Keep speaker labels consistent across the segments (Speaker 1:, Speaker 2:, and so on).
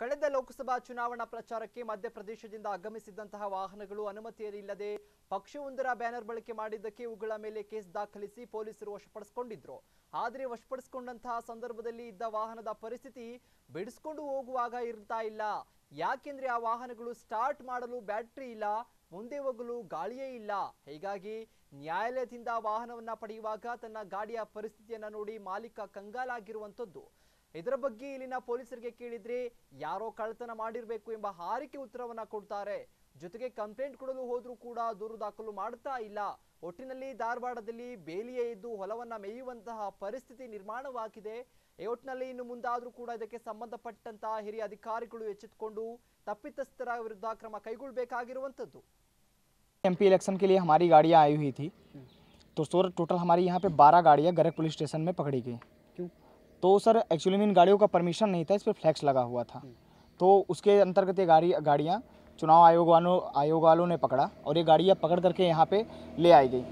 Speaker 1: ಕಳೆದ ಲೋಕಸಭಾ ಚುನಾವಣಾ ಪ್ರಚಾರಕ್ಕೆ ಮಧ್ಯಪ್ರದೇಶದಿಂದ ಆಗಮಿಸಿದ್ದಂತಹ ವಾಹನಗಳು ಅನುಮತಿಯಲ್ಲಿಲ್ಲದೆ ಪಕ್ಷವೊಂದರ ಬ್ಯಾನರ್ ಬಳಕೆ ಮಾಡಿದ್ದಕ್ಕೆ ಇವುಗಳ ಮೇಲೆ ಕೇಸ್ ದಾಖಲಿಸಿ ಪೊಲೀಸರು ವಶಪಡಿಸಿಕೊಂಡಿದ್ರು ಆದರೆ ವಶಪಡಿಸಿಕೊಂಡಂತಹ ಸಂದರ್ಭದಲ್ಲಿ ಇದ್ದ ವಾಹನದ ಪರಿಸ್ಥಿತಿ ಬಿಡಿಸಿಕೊಂಡು ಹೋಗುವಾಗ ಇರ್ತಾ ಇಲ್ಲ ಯಾಕೆಂದ್ರೆ ಆ ವಾಹನಗಳು ಸ್ಟಾರ್ಟ್ ಮಾಡಲು ಬ್ಯಾಟ್ರಿ ಇಲ್ಲ ಮುಂದೆ ಹೋಗಲು ಗಾಳಿಯೇ ಇಲ್ಲ ಹೀಗಾಗಿ ನ್ಯಾಯಾಲಯದಿಂದ ವಾಹನವನ್ನ ಪಡೆಯುವಾಗ ತನ್ನ ಗಾಡಿಯ ಪರಿಸ್ಥಿತಿಯನ್ನ ನೋಡಿ ಮಾಲೀಕ ಕಂಗಾಲಾಗಿರುವಂಥದ್ದು ಇದರ ಬಗ್ಗೆ ಇಲ್ಲಿನ ಪೊಲೀಸರಿಗೆ ಕೇಳಿದ್ರೆ ಯಾರೋ ಕಳ್ಳತನ ಮಾಡಿರಬೇಕು ಎಂಬ ಹಾರಿಕೆ ಉತ್ತರವನ್ನ ಕೊಡ್ತಾರೆ ಜೊತೆಗೆ ಕಂಪ್ಲೇಂಟ್ ಕೊಡಲು ಹೋದ್ರೂ ಕೂಡ ದೂರು ದಾಖಲು ಮಾಡ್ತಾ ಇಲ್ಲ ಒಟ್ಟಿನಲ್ಲಿ ಧಾರವಾಡದಲ್ಲಿ ಬೇಲಿಯೇ ಇದ್ದು ಹೊಲವನ್ನ ಮೇಯುವಂತಹ ಪರಿಸ್ಥಿತಿ ನಿರ್ಮಾಣವಾಗಿದೆ ಈ ಒಟ್ಟಿನಲ್ಲಿ ಇನ್ನು ಮುಂದಾದ್ರೂ ಕೂಡ ಇದಕ್ಕೆ ಸಂಬಂಧಪಟ್ಟಂತಹ ಹಿರಿಯ ಅಧಿಕಾರಿಗಳು ಎಚ್ಚೆತ್ತುಕೊಂಡು ತಪ್ಪಿತಸ್ಥರ ವಿರುದ್ಧ ಕ್ರಮ ಕೈಗೊಳ್ಳಬೇಕಾಗಿರುವಂಥದ್ದು
Speaker 2: ಎಂಪಿ ಎಲೆಕ್ಷನ್ इलेक्शन ಹಮಾರಿ ಗಾಡಿಯಾ हमारी गाड़ियाँ आई हुई थी तो सो टोटल हमारी यहाँ पे ಸ್ಟೇಷನ್ गाड़ियाँ गरक पुलिस स्टेशन तो सर एक्चुअली में इन गाड़ियों का परमिशन नहीं था इस पर फ्लैक्स लगा हुआ था हम्म। तो उसके अंतर्गत ये गाड़ी गाड़ियाँ चुनाव आयोग वालों आयोग वालों ने पकड़ा और ये गाड़ियाँ पकड़ करके यहाँ पे ले आई गई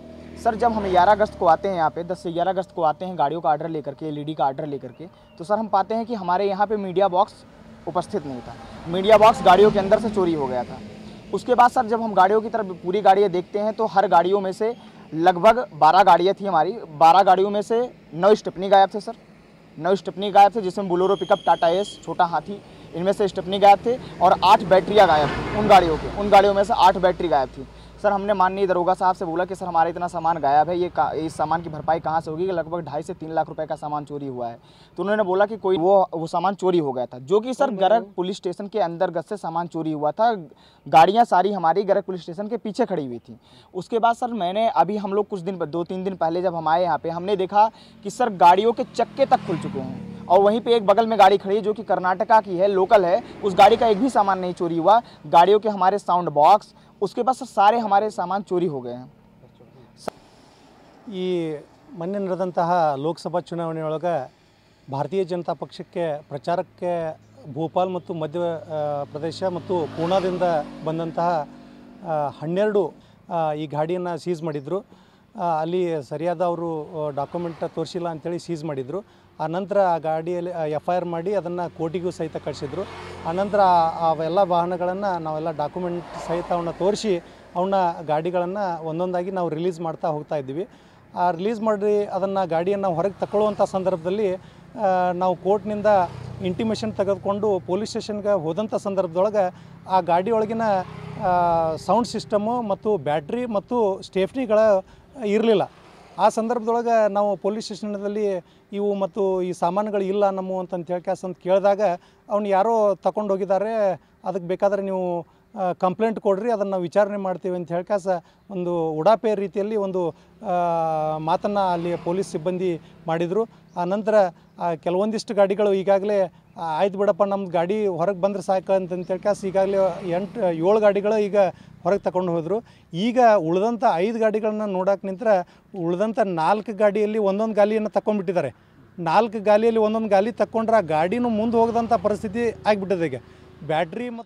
Speaker 2: सर जब हम ग्यारह अगस्त को आते हैं यहाँ पे 10 से 11 अगस्त को आते हैं गाड़ियों का आर्डर लेकर के एलईडी e का आर्डर लेकर के तो सर हम पाते हैं कि हमारे यहाँ पे मीडिया बॉक्स उपस्थित नहीं था मीडिया बॉक्स गाड़ियों के अंदर से चोरी हो गया था उसके बाद सर जब हम गाड़ियों की तरफ पूरी गाड़ियाँ देखते हैं तो हर गाड़ियों में से लगभग बारह गाड़ियाँ थी हमारी बारह गाड़ियों में से नौ स्टपनी गायब थे सर नौ स्टपनी गायब थे जिसमें बुलोरो पिकअप टाटा एस छोटा हाथी इनमें से स्टपनी गायब थे और आठ बैटरियाँ गायब उन गाड़ियों के उन गाड़ियों में से आठ बैटरी गायब थी सर हमने माननीय दरोगा साहब से बोला कि सर हमारा इतना सामान गायब है ये इस सामान की भरपाई कहाँ से होगी लगभग ढाई से तीन लाख रुपए का सामान चोरी हुआ है तो उन्होंने बोला कि कोई वो वो सामान चोरी हो गया था जो कि सर गरग पुलिस स्टेशन के अंतर्गत से सामान चोरी हुआ था गाड़ियाँ सारी हमारी गरग पुलिस स्टेशन के पीछे खड़ी हुई थी उसके बाद सर मैंने अभी हम लोग कुछ दिन दो तीन दिन पहले जब हम आए यहाँ पे हमने देखा कि सर गाड़ियों के चक्के तक खुल चुके हैं और वहीं पे एक बगल में गाड़ी खड़ी है जो कि कर्नाटका की है लोकल है उस गाड़ी का एक भी सामान नहीं चोरी हुआ गाड़ियों के हमारे साउंड बॉक्स उसके पास सारे हमारे
Speaker 3: सामान चोरी हो गए हैं ये मन नह लोकसभा चुनाव भारतीय जनता पक्ष के प्रचार के भोपाल मध्य प्रदेश पूनद बंद हनरू गाड़िया सीज़ में ಅಲ್ಲಿ ಸರಿಯಾದ ಅವರು ಡಾಕ್ಯುಮೆಂಟ್ ತೋರಿಸಿಲ್ಲ ಅಂಥೇಳಿ ಸೀಸ್ ಮಾಡಿದರು ಆ ನಂತರ ಆ ಗಾಡಿಯಲ್ಲಿ ಎಫ್ ಐ ಆರ್ ಮಾಡಿ ಅದನ್ನು ಕೋರ್ಟಿಗೂ ಸಹಿತ ಕಳಿಸಿದ್ರು ಆನಂತರ ಅವೆಲ್ಲ ವಾಹನಗಳನ್ನು ನಾವೆಲ್ಲ ಡಾಕ್ಯುಮೆಂಟ್ ಸಹಿತ ಅವನ್ನ ತೋರಿಸಿ ಅವನ್ನ ಗಾಡಿಗಳನ್ನು ಒಂದೊಂದಾಗಿ ನಾವು ರಿಲೀಸ್ ಮಾಡ್ತಾ ಹೋಗ್ತಾ ಇದ್ದೀವಿ ಆ ರಿಲೀಸ್ ಮಾಡಿ ಅದನ್ನು ಗಾಡಿಯನ್ನು ಹೊರಗೆ ತಗೊಳ್ಳುವಂಥ ಸಂದರ್ಭದಲ್ಲಿ ನಾವು ಕೋರ್ಟ್ನಿಂದ ಇಂಟಿಮೇಷನ್ ತೆಗೆದುಕೊಂಡು ಪೊಲೀಸ್ ಸ್ಟೇಷನ್ಗೆ ಹೋದಂಥ ಸಂದರ್ಭದೊಳಗೆ ಆ ಗಾಡಿಯೊಳಗಿನ ಸೌಂಡ್ ಸಿಸ್ಟಮು ಮತ್ತು ಬ್ಯಾಟ್ರಿ ಮತ್ತು ಸ್ಟೇಫ್ನಿಗಳ ಇರಲಿಲ್ಲ ಆ ಸಂದರ್ಭದೊಳಗೆ ನಾವು ಪೊಲೀಸ್ ಸ್ಟೇಷನ್ದಲ್ಲಿ ಇವು ಮತ್ತು ಈ ಸಾಮಾನುಗಳು ಇಲ್ಲ ನಮ್ಮ ಅಂತಂತ ಹೇಳ್ಕ್ಯಾಸ್ ಅಂತ ಕೇಳಿದಾಗ ಅವ್ನು ಯಾರೋ ತಗೊಂಡು ಹೋಗಿದ್ದಾರೆ ಅದಕ್ಕೆ ಬೇಕಾದರೆ ನೀವು ಕಂಪ್ಲೇಂಟ್ ಕೊಡ್ರಿ ಅದನ್ನು ನಾವು ವಿಚಾರಣೆ ಮಾಡ್ತೀವಿ ಅಂತ ಹೇಳ್ಕಾಸ ಒಂದು ಉಡಾಪೆ ರೀತಿಯಲ್ಲಿ ಒಂದು ಮಾತನ್ನು ಅಲ್ಲಿ ಪೊಲೀಸ್ ಸಿಬ್ಬಂದಿ ಮಾಡಿದರು ಆ ನಂತರ ಕೆಲವೊಂದಿಷ್ಟು ಗಾಡಿಗಳು ಈಗಾಗಲೇ ಆಯ್ತು ಬಿಡಪ್ಪ ನಮ್ದು ಗಾಡಿ ಹೊರಗೆ ಬಂದ್ರೆ ಸಾಕು ಅಂತಂತ ಕಾಸು ಈಗಾಗಲೇ ಎಂಟು ಏಳು ಗಾಡಿಗಳು ಈಗ ಹೊರಗೆ ತಗೊಂಡು ಹೋದರು ಈಗ ಉಳಿದಂಥ ಐದು ಗಾಡಿಗಳನ್ನ ನೋಡಕ್ಕೆ ನಿಂತರೆ ಉಳಿದಂಥ ನಾಲ್ಕು ಗಾಡಿಯಲ್ಲಿ ಒಂದೊಂದು ಗಾಲಿಯನ್ನು ತಗೊಂಡ್ಬಿಟ್ಟಿದ್ದಾರೆ ನಾಲ್ಕು ಗಾಲಿಯಲ್ಲಿ ಒಂದೊಂದು ಗಾಲಿ ತಕ್ಕೊಂಡ್ರೆ ಆ ಗಾಡಿನೂ ಮುಂದೆ ಹೋಗದಂಥ ಪರಿಸ್ಥಿತಿ ಆಗಿಬಿಟ್ಟಿದೆ ಈಗ ಬ್ಯಾಟ್ರಿ ಮತ್ತು